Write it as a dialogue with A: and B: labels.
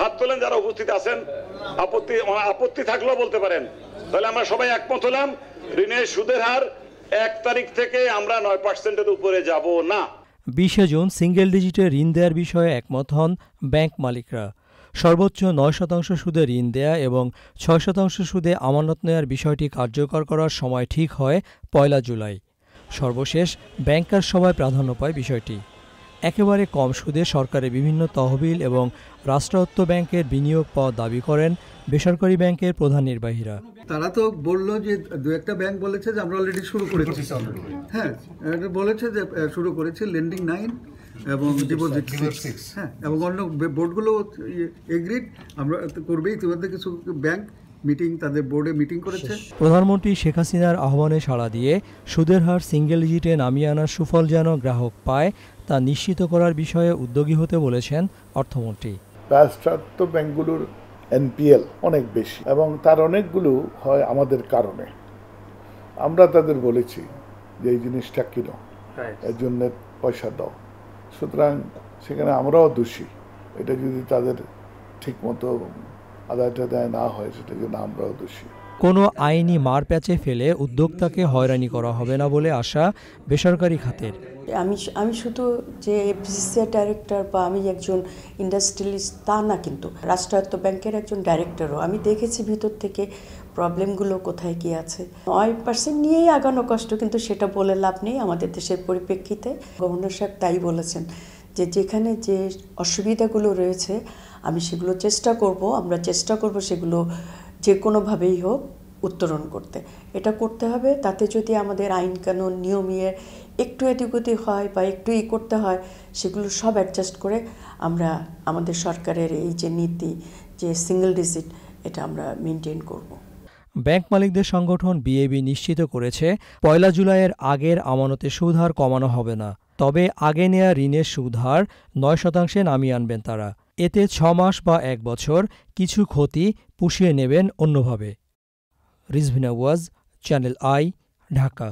A: হাত তোলেন যারা উপস্থিত আছেন আপত্তি আপত্তি থাকলেও বলতে পারেন তাহলে আমরা সবাই একমত হলাম ঋণের সুদের হার এক তারিখ থেকে আমরা নয় পার্সেন্টের উপরে যাব না
B: বিশে জুন সিঙ্গেল ডিজিটে ঋণ দেওয়ার বিষয়ে একমত হন ব্যাংক মালিকরা সর্বোচ্চ নয় শতাংশ সুদে ঋণ দেয়া এবং ছয় শতাংশ সুদে আমানত নেওয়ার বিষয়টি কার্যকর করার সময় ঠিক হয় পয়লা জুলাই সর্বশেষ ব্যাংকার সভায় প্রাধান্য পায় বিষয়টি একেবারে কম সুদে সরকারের বিভিন্ন তহবিল এবং রাষ্ট্রায়ত্ত ব্যাংকের বিনিয়োগ পাওয়া দাবি করেন বেসরকারি ব্যাংকের প্রধান নির্বাহীরা
C: তারা তো বললো যে দু একটা ব্যাংক বলেছে যে আমরা অলরেডি শুরু করেছি হ্যাঁ বলেছে যে শুরু করেছে লেন্ডিং নাইন এবং ডিপোজিট হ্যাঁ এবং অন্য বোর্ডগুলো এগ্রিড ইয়ে, আমরা করবে ইতিমধ্যে কিছু ব্যাংক মিটিং তাদের বোর্ডে মিটিং করেছে
B: প্রধানমন্ত্রী শেখ হাসিনার আহ্বানে সাড়া দিয়ে সুদের হার সিঙ্গেল ডিজিটে নামিয়ে আনার সুফল যেন গ্রাহক পায় তা নিশ্চিত করার বিষয়ে উদ্যোগী হতে বলেছেন অর্থমন্ত্রী
A: পাশ্চাত্য ব্যাংকগুলোর এনপিএল অনেক বেশি এবং তার অনেকগুলো হয় আমাদের কারণে আমরা তাদের বলেছি যে এই জিনিসটা কিনো এর জন্য পয়সা দাও সুতরাং সেখানে আমরাও দোষী এটা যদি তাদের ঠিকমতো আদায় টাদায় না হয় সেটা জন্য আমরাও দোষী
B: কোনো আইনি প্যাচে ফেলে উদ্যোক্তাকে হয়রানি করা হবে না বলে আশা বেসরকারি খাতের
D: আমি আমি শুধু যে এফসিসিআই ডাইরেক্টর বা আমি একজন ইন্ডাস্ট্রিয়ালিস্ট তা না কিন্তু রাষ্ট্রায়ত্ত ব্যাংকের একজন ডাইরেক্টরও আমি দেখেছি ভিতর থেকে প্রবলেমগুলো কোথায় কি আছে নয় পার্সেন্ট নিয়েই আগানো কষ্ট কিন্তু সেটা বলে লাভ নেই আমাদের দেশের পরিপ্রেক্ষিতে গভর্নর সাহেব তাই বলেছেন যে যেখানে যে অসুবিধাগুলো রয়েছে আমি সেগুলো চেষ্টা করব আমরা চেষ্টা করব সেগুলো যে কোনোভাবেই হোক উত্তরণ করতে এটা করতে হবে তাতে যদি আমাদের আইন কানুন নিয়মিয়ে একটু এদিকতি হয় বা একটু ই করতে হয় সেগুলো সব অ্যাডজাস্ট করে আমরা আমাদের সরকারের এই যে নীতি যে সিঙ্গেল ডিজিট এটা আমরা মেনটেন করব
B: ব্যাংক মালিকদের সংগঠন বিএবি নিশ্চিত করেছে পয়লা জুলাইয়ের আগের আমানতে সুদ হার কমানো হবে না তবে আগে নেয়া ঋণের সুদহার নয় শতাংশে নামিয়ে আনবেন তারা এতে ছ মাস বা এক বছর কিছু ক্ষতি পুষিয়ে নেবেন অন্যভাবে রিজভিনা ওয়াজ চ্যানেল আই ঢাকা